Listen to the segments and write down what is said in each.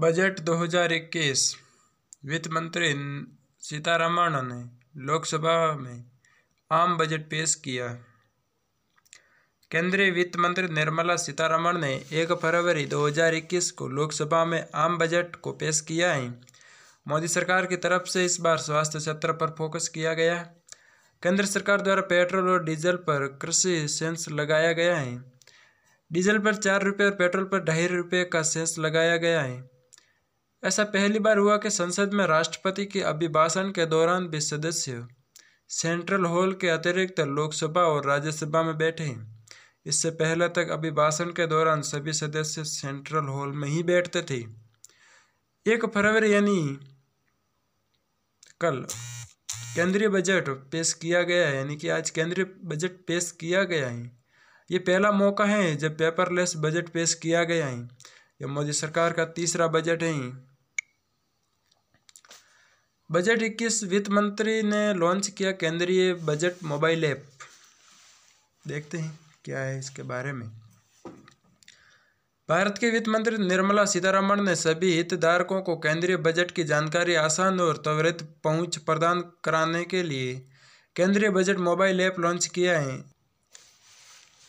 budget 2021 वित्त मंत्री सीतारमण ने लोकसभा में आम बजट पेश किया केंद्रीय वित्त मंत्री निर्मला सीतारमण ने 1 फरवरी 2021 को लोकसभा में आम बजट को पेश किया है मोदी सरकार की तरफ से इस बार स्वास्थ्य क्षेत्र पर फोकस किया गया केंद्र सरकार द्वारा पेट्रोल और डीजल पर कृषि सेंस लगाया गया है डीजल पर चार रुपये और पेट्रोल पर ढाई रुपये का सेंस लगाया गया है ऐसा पहली बार हुआ कि संसद में राष्ट्रपति के अभिभाषण के दौरान भी सदस्य सेंट्रल हॉल के अतिरिक्त लोकसभा और राज्यसभा में बैठे हैं इससे पहले तक अभिभाषण के दौरान सभी सदस्य सेंट्रल हॉल में ही बैठते थे एक फरवरी यानी कल केंद्रीय बजट पेश किया गया है यानी कि आज केंद्रीय बजट पेश किया गया है ये पहला मौका है जब पेपरलेस बजट पेश किया गया है यह मोदी सरकार का तीसरा बजट है बजट इक्कीस वित्त मंत्री ने लॉन्च किया केंद्रीय बजट मोबाइल ऐप देखते हैं क्या है इसके बारे में भारत के वित्त मंत्री निर्मला सीतारमण ने सभी हितधारकों को केंद्रीय बजट की जानकारी आसान और त्वरित पहुंच प्रदान कराने के लिए केंद्रीय बजट मोबाइल ऐप लॉन्च किया है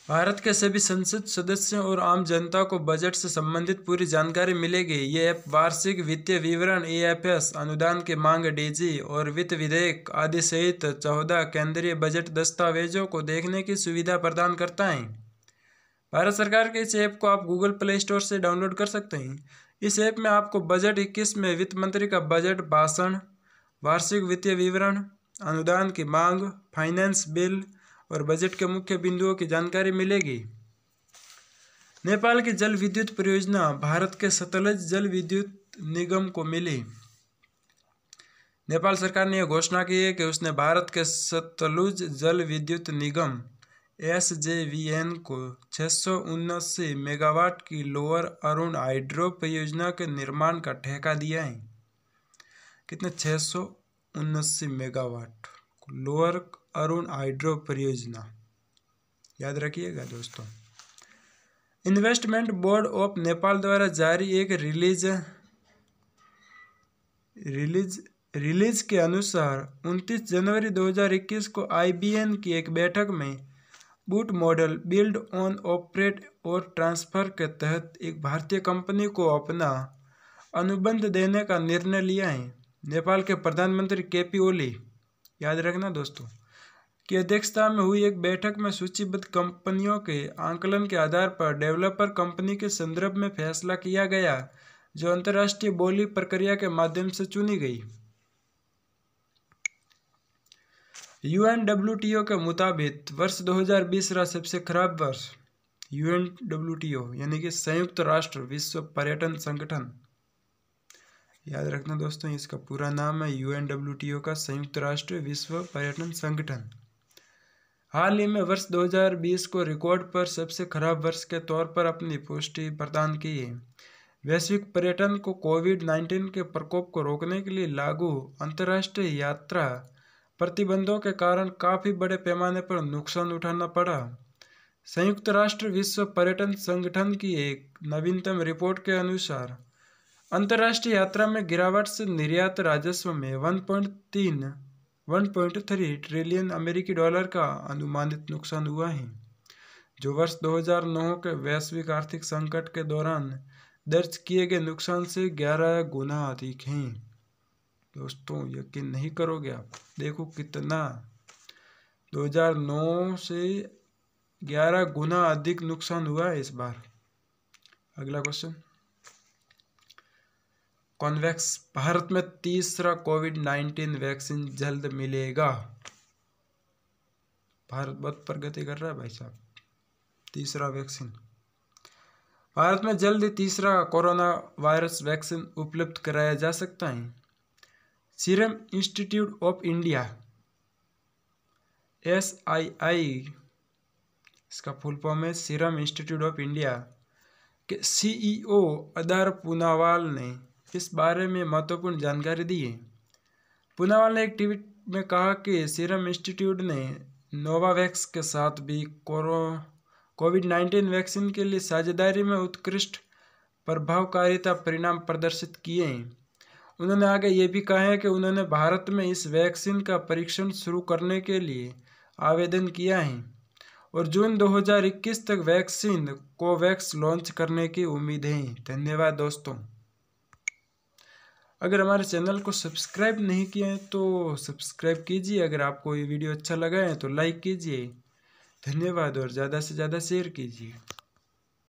भारत के सभी संसद सदस्यों और आम जनता को बजट से संबंधित पूरी जानकारी मिलेगी ये ऐप वार्षिक वित्तीय विवरण ईएफएस अनुदान की मांग डीजी और वित्त विधेयक आदि सहित चौदह केंद्रीय बजट दस्तावेजों को देखने की सुविधा प्रदान करता है भारत सरकार के इस ऐप को आप गूगल प्ले स्टोर से डाउनलोड कर सकते हैं इस ऐप में आपको बजट इक्कीस में वित्त मंत्री का बजट भाषण वार्षिक वित्तीय विवरण अनुदान की मांग फाइनेंस बिल और बजट के मुख्य बिंदुओं की जानकारी मिलेगी नेपाल की जल विद्युत परियोजना भारत के सतलज जल विद्युत निगम को मिली नेपाल सरकार ने यह घोषणा की है कि उसने भारत के सतलुज जल विद्युत निगम एस जे वी एन को छः मेगावाट की लोअर अरुण हाइड्रो परियोजना के निर्माण का ठेका दिया है कितने छः मेगावाट लोअर अरुण हाइड्रो परियोजना याद रखिएगा दोस्तों इन्वेस्टमेंट बोर्ड ऑफ नेपाल द्वारा जारी एक रिलीज रिलीज रिलीज के अनुसार 29 जनवरी 2021 को आईबीएन की एक बैठक में BOOT model build on operate और ट्रांसफर के तहत एक भारतीय कंपनी को अपना अनुबंध देने का निर्णय लिया है नेपाल के प्रधानमंत्री के पी ओली याद रखना दोस्तों की अध्यक्षता में हुई एक बैठक में सूचीबद्ध कंपनियों के आंकलन के आधार पर डेवलपर कंपनी के संदर्भ में फैसला किया गया जो अंतर्राष्ट्रीय बोली प्रक्रिया के माध्यम से चुनी गई यूएनडब्ल्यूटीओ के मुताबिक वर्ष 2020 रहा सबसे खराब वर्ष यूएनडब्ल्यूटीओ यानी कि संयुक्त राष्ट्र विश्व पर्यटन संगठन याद रखना दोस्तों इसका पूरा नाम है यूएनडब्ल्यूटीओ का संयुक्त राष्ट्र विश्व पर्यटन संगठन हाल ही में वर्ष 2020 को रिकॉर्ड पर सबसे खराब वर्ष के तौर पर अपनी पुष्टि प्रदान की है वैश्विक पर्यटन को कोविड 19 के प्रकोप को रोकने के लिए लागू अंतर्राष्ट्रीय यात्रा प्रतिबंधों के कारण काफ़ी बड़े पैमाने पर नुकसान उठाना पड़ा संयुक्त राष्ट्र विश्व पर्यटन संगठन की एक नवीनतम रिपोर्ट के अनुसार अंतर्राष्ट्रीय यात्रा में गिरावट से निर्यात राजस्व में 1.3 1.3 ट्रिलियन अमेरिकी डॉलर का अनुमानित नुकसान हुआ है जो वर्ष 2009 के वैश्विक आर्थिक संकट के दौरान दर्ज किए गए नुकसान से 11 गुना अधिक हैं दोस्तों यकीन नहीं करोगे आप देखो कितना 2009 से 11 गुना अधिक नुकसान हुआ है इस बार अगला क्वेश्चन कॉन्वैक्स भारत में तीसरा कोविड नाइन्टीन वैक्सीन जल्द मिलेगा भारत बहुत प्रगति कर रहा है भाई साहब तीसरा वैक्सीन भारत में जल्द ही तीसरा कोरोना वायरस वैक्सीन उपलब्ध कराया जा सकता है serum institute of India S I I इसका फुल फॉर्म है सीरम इंस्टीट्यूट ऑफ इंडिया के सीईओ अदार पूनावाल ने इस बारे में महत्वपूर्ण जानकारी दी है पूनावाल ने एक ट्वीट में कहा कि सीरम इंस्टीट्यूट ने नोवावैक्स के साथ भी कोरो कोविड नाइन्टीन वैक्सीन के लिए साझेदारी में उत्कृष्ट प्रभावकारिता परिणाम प्रदर्शित किए हैं उन्होंने आगे ये भी कहा है कि उन्होंने भारत में इस वैक्सीन का परीक्षण शुरू करने के लिए आवेदन किया है और जून 2021 तक वैक्सीन कोवैक्स लॉन्च करने की उम्मीद है धन्यवाद दोस्तों अगर हमारे चैनल को सब्सक्राइब नहीं किए हैं तो सब्सक्राइब कीजिए अगर आपको ये वीडियो अच्छा लगा है तो लाइक कीजिए धन्यवाद और ज़्यादा से ज़्यादा शेयर कीजिए